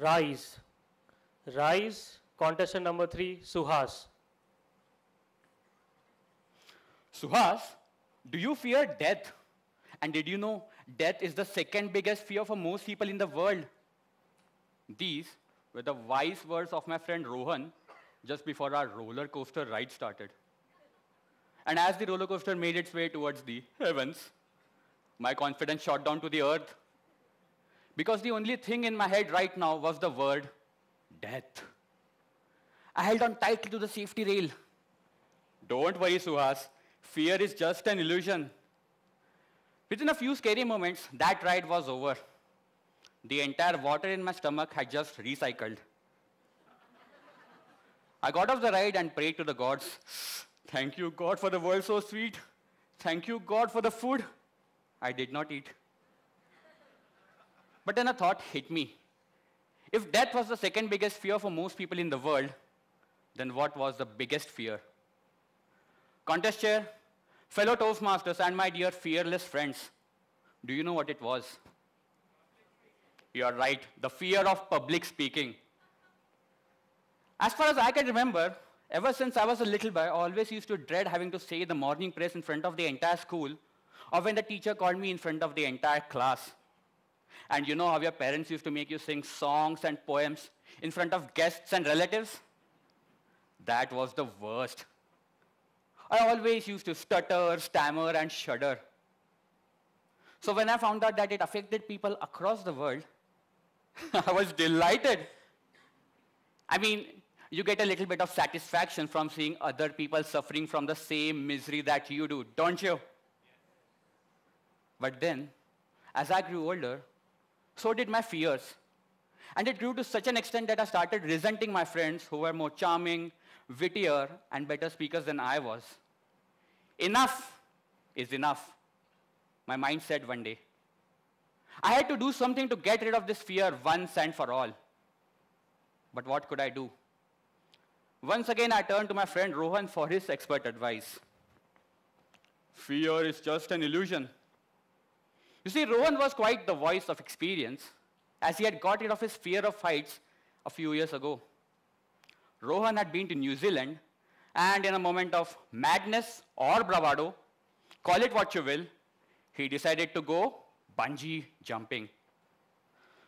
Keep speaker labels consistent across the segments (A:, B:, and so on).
A: Rise. Rise, contestant number three, Suhas. Suhas, do you fear death? And did you know death is the second biggest fear for most people in the world? These were the wise words of my friend Rohan just before our roller coaster ride started. And as the roller coaster made its way towards the heavens, my confidence shot down to the earth because the only thing in my head right now was the word death. I held on tightly to the safety rail. Don't worry, Suhas. Fear is just an illusion. Within a few scary moments, that ride was over. The entire water in my stomach had just recycled. I got off the ride and prayed to the gods. Thank you, God, for the world so sweet. Thank you, God, for the food. I did not eat. But then a thought hit me. If death was the second biggest fear for most people in the world, then what was the biggest fear? Contest chair, fellow Toastmasters, and my dear fearless friends, do you know what it was? You are right, the fear of public speaking. As far as I can remember, ever since I was a little boy, I always used to dread having to say the morning prayers in front of the entire school or when the teacher called me in front of the entire class. And you know how your parents used to make you sing songs and poems in front of guests and relatives? That was the worst. I always used to stutter, stammer, and shudder. So when I found out that it affected people across the world, I was delighted. I mean, you get a little bit of satisfaction from seeing other people suffering from the same misery that you do, don't you? But then, as I grew older, so did my fears. And it grew to such an extent that I started resenting my friends who were more charming, wittier, and better speakers than I was. Enough is enough, my mind said one day. I had to do something to get rid of this fear once and for all. But what could I do? Once again, I turned to my friend Rohan for his expert advice. Fear is just an illusion. You see, Rowan was quite the voice of experience, as he had got rid of his fear of heights a few years ago. Rohan had been to New Zealand, and in a moment of madness or bravado, call it what you will, he decided to go bungee jumping.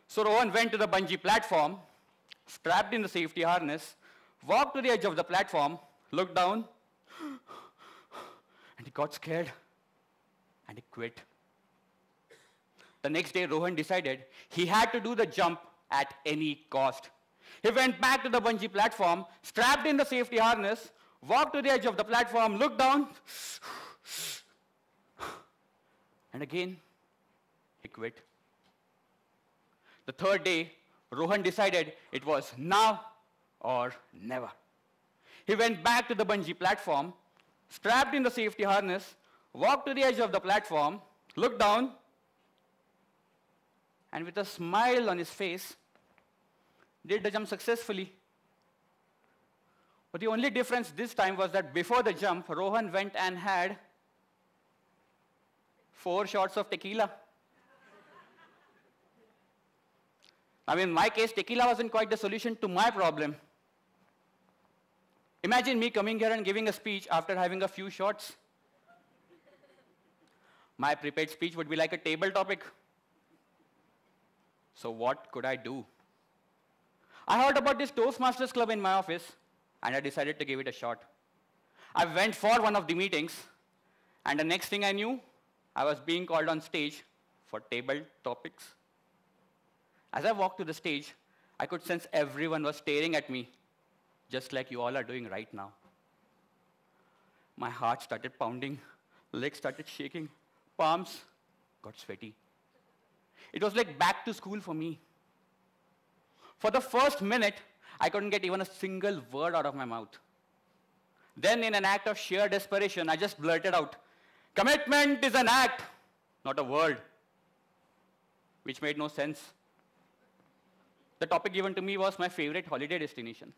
A: So Rohan went to the bungee platform, strapped in the safety harness, walked to the edge of the platform, looked down, and he got scared, and he quit. The next day, Rohan decided he had to do the jump at any cost. He went back to the bungee platform, strapped in the safety harness, walked to the edge of the platform, looked down, and again, he quit. The third day, Rohan decided it was now or never. He went back to the bungee platform, strapped in the safety harness, walked to the edge of the platform, looked down, and with a smile on his face, did the jump successfully. But the only difference this time was that before the jump, Rohan went and had four shots of tequila. Now, in my case, tequila wasn't quite the solution to my problem. Imagine me coming here and giving a speech after having a few shots. My prepared speech would be like a table topic. So what could I do? I heard about this Toastmasters club in my office, and I decided to give it a shot. I went for one of the meetings, and the next thing I knew, I was being called on stage for table topics. As I walked to the stage, I could sense everyone was staring at me, just like you all are doing right now. My heart started pounding, legs started shaking, palms got sweaty. It was like back to school for me. For the first minute, I couldn't get even a single word out of my mouth. Then, in an act of sheer desperation, I just blurted out, Commitment is an act, not a word, which made no sense. The topic given to me was my favorite holiday destination.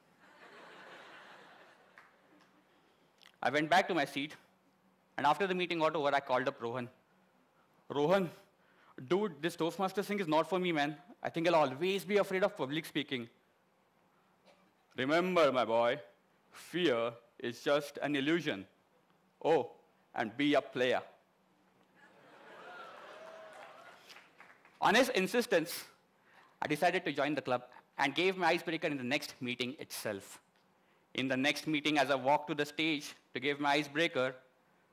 A: I went back to my seat, and after the meeting got over, I called up Rohan. Rohan, dude, this Toastmaster thing is not for me, man. I think I'll always be afraid of public speaking. Remember, my boy, fear is just an illusion. Oh, and be a player. On his insistence, I decided to join the club and gave my icebreaker in the next meeting itself. In the next meeting, as I walked to the stage to give my icebreaker,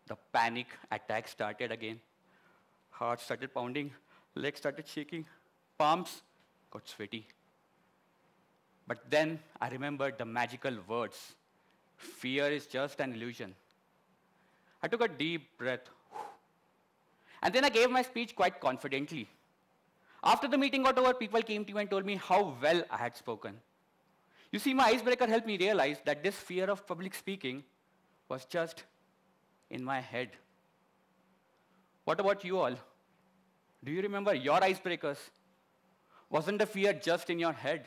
A: the panic attack started again. Heart started pounding, legs started shaking, palms got sweaty. But then I remembered the magical words fear is just an illusion. I took a deep breath. And then I gave my speech quite confidently. After the meeting got over, people came to me and told me how well I had spoken. You see, my icebreaker helped me realize that this fear of public speaking was just in my head. What about you all? Do you remember your icebreakers? Wasn't the fear just in your head?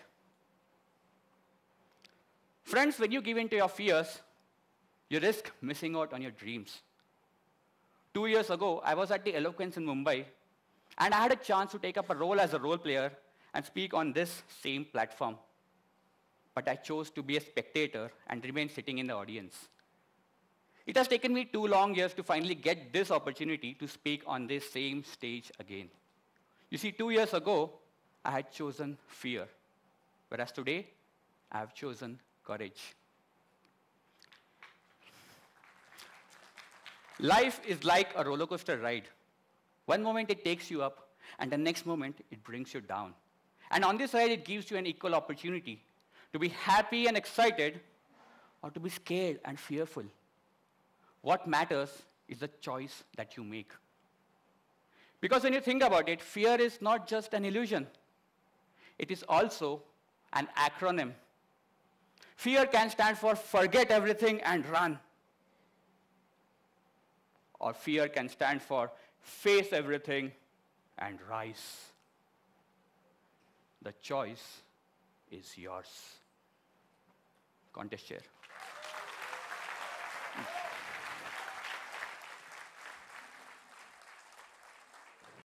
A: Friends, when you give in to your fears, you risk missing out on your dreams. Two years ago, I was at the Eloquence in Mumbai, and I had a chance to take up a role as a role player and speak on this same platform. But I chose to be a spectator and remain sitting in the audience. It has taken me two long years to finally get this opportunity to speak on this same stage again. You see, two years ago, I had chosen fear, whereas today, I have chosen courage. Life is like a roller coaster ride. One moment it takes you up, and the next moment it brings you down. And on this ride, it gives you an equal opportunity to be happy and excited, or to be scared and fearful. What matters is the choice that you make. Because when you think about it, fear is not just an illusion, it is also an acronym. Fear can stand for forget everything and run. Or fear can stand for face everything and rise. The choice is yours. Contest chair.